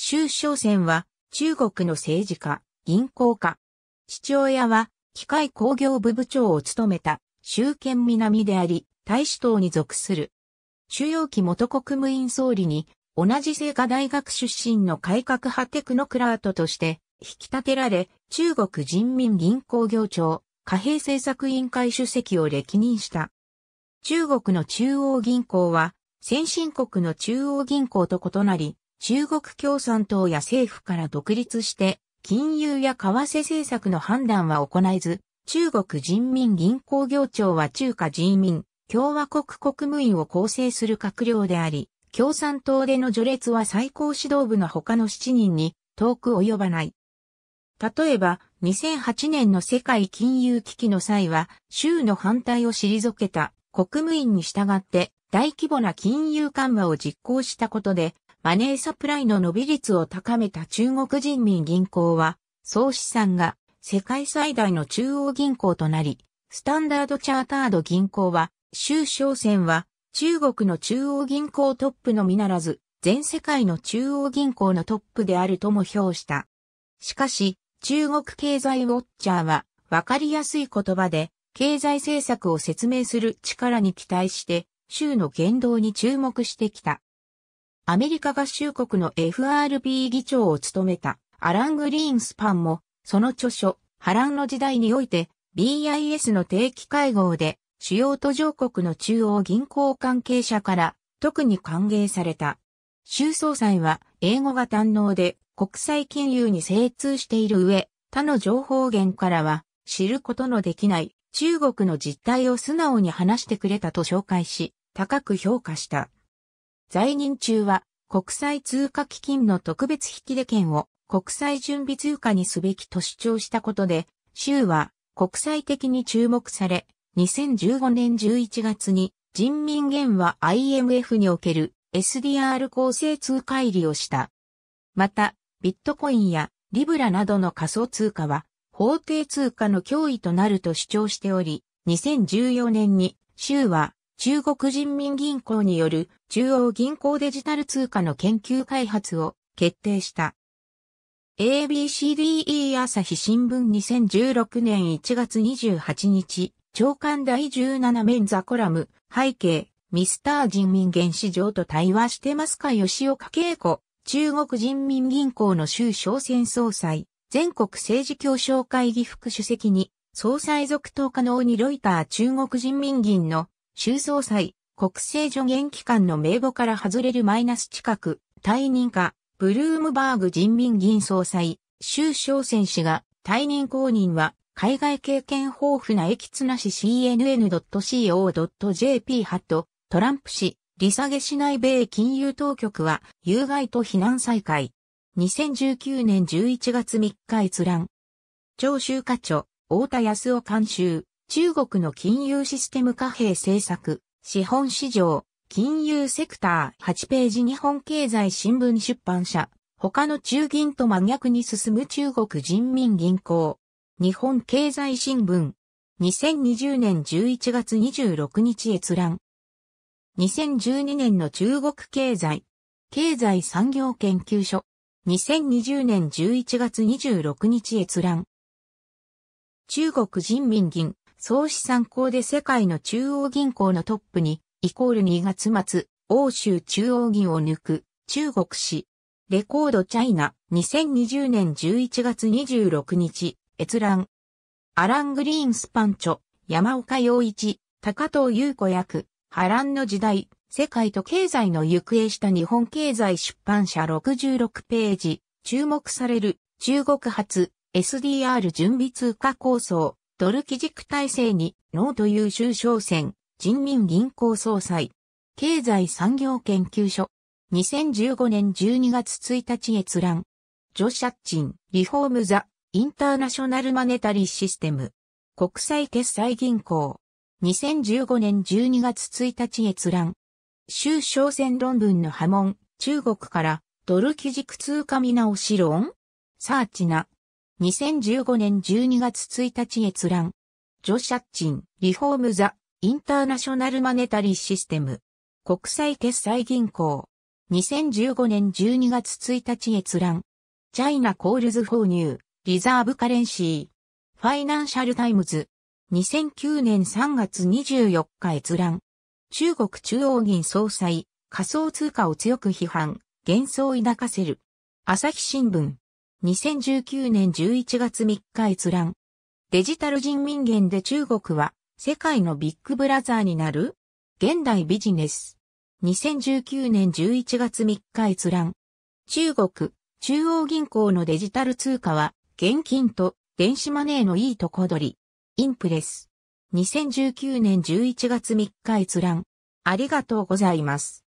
周商船は中国の政治家、銀行家。父親は機械工業部部長を務めた周堅南であり、大使党に属する。主要期元国務院総理に同じ聖華大学出身の改革派テクノクラートとして引き立てられ、中国人民銀行業長、貨幣政策委員会主席を歴任した。中国の中央銀行は、先進国の中央銀行と異なり、中国共産党や政府から独立して、金融や為替政策の判断は行えず、中国人民銀行行長は中華人民共和国国務院を構成する閣僚であり、共産党での序列は最高指導部の他の7人に遠く及ばない。例えば、2008年の世界金融危機の際は、州の反対を退けた国務院に従って大規模な金融緩和を実行したことで、マネーサプライの伸び率を高めた中国人民銀行は、総資産が世界最大の中央銀行となり、スタンダードチャータード銀行は、州商船は中国の中央銀行トップのみならず、全世界の中央銀行のトップであるとも評した。しかし、中国経済ウォッチャーは、わかりやすい言葉で、経済政策を説明する力に期待して、州の言動に注目してきた。アメリカ合衆国の FRB 議長を務めたアラン・グリーンスパンも、その著書、波乱の時代において、BIS の定期会合で、主要途上国の中央銀行関係者から特に歓迎された。州総裁は英語が堪能で国際金融に精通している上、他の情報源からは知ることのできない中国の実態を素直に話してくれたと紹介し、高く評価した。在任中は国際通貨基金の特別引き出権を国際準備通貨にすべきと主張したことで、州は国際的に注目され、2015年11月に人民元は IMF における SDR 構成通貨入りをした。また、ビットコインやリブラなどの仮想通貨は法定通貨の脅威となると主張しており、2014年に州は中国人民銀行による中央銀行デジタル通貨の研究開発を決定した。ABCDE 朝日新聞2016年1月28日、長官第17面座コラム、背景、ミスター人民原市場と対話してますか吉岡恵子、中国人民銀行の州商船総裁、全国政治協商会議副主席に、総裁続投可能にロイター中国人民銀の州総裁、国政助言機関の名簿から外れるマイナス近く、退任か、ブルームバーグ人民議員総裁、周小泉氏が、退任公認は、海外経験豊富な駅綱氏 cnn.co.jp ハット、トランプ氏、利下げしない米金融当局は、有害と非難再開。2019年11月3日閲覧。長州課長、太田康夫監修。中国の金融システム貨幣政策、資本市場、金融セクター8ページ日本経済新聞出版社、他の中銀と真逆に進む中国人民銀行、日本経済新聞、2020年11月26日閲覧。2012年の中国経済、経済産業研究所、2020年11月26日閲覧。中国人民銀総資産考で世界の中央銀行のトップに、イコール2月末、欧州中央銀を抜く、中国史。レコードチャイナ、2020年11月26日、閲覧。アラン・グリーンスパンチョ、山岡洋一、高藤優子役、波乱の時代、世界と経済の行方した日本経済出版社66ページ、注目される、中国発、SDR 準備通貨構想、ドル基軸体制に、ノーという州商船、人民銀行総裁、経済産業研究所、2015年12月1日閲覧、ジョシャッチン、リフォームザ、インターナショナルマネタリーシステム、国際決済銀行、2015年12月1日閲覧、州商船論文の波紋、中国から、ドル基軸通貨見直し論サーチな、2015年12月1日閲覧。ジョシャッチン、リフォームザ、インターナショナルマネタリーシステム。国際決済銀行。2015年12月1日閲覧。チャイナコールズ購入、リザーブカレンシー。ファイナンシャルタイムズ。2009年3月24日閲覧。中国中央銀総裁、仮想通貨を強く批判、幻想を抱かせる。朝日新聞。2019年11月3日閲覧。デジタル人民元で中国は世界のビッグブラザーになる現代ビジネス。2019年11月3日閲覧。中国、中央銀行のデジタル通貨は現金と電子マネーのいいとこ取り。インプレス。2019年11月3日閲覧。ありがとうございます。